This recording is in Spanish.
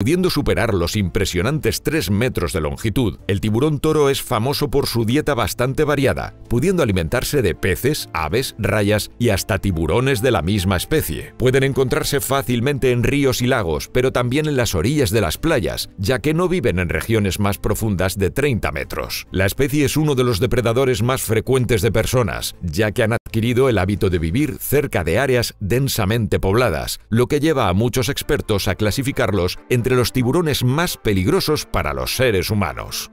Pudiendo superar los impresionantes 3 metros de longitud, el tiburón toro es famoso por su dieta bastante variada, pudiendo alimentarse de peces, aves, rayas y hasta tiburones de la misma especie. Pueden encontrarse fácilmente en ríos y lagos, pero también en las orillas de las playas, ya que no viven en regiones más profundas de 30 metros. La especie es uno de los depredadores más frecuentes de personas, ya que han adquirido el hábito de vivir cerca de áreas densamente pobladas, lo que lleva a muchos expertos a clasificarlos entre los tiburones más peligrosos para los seres humanos.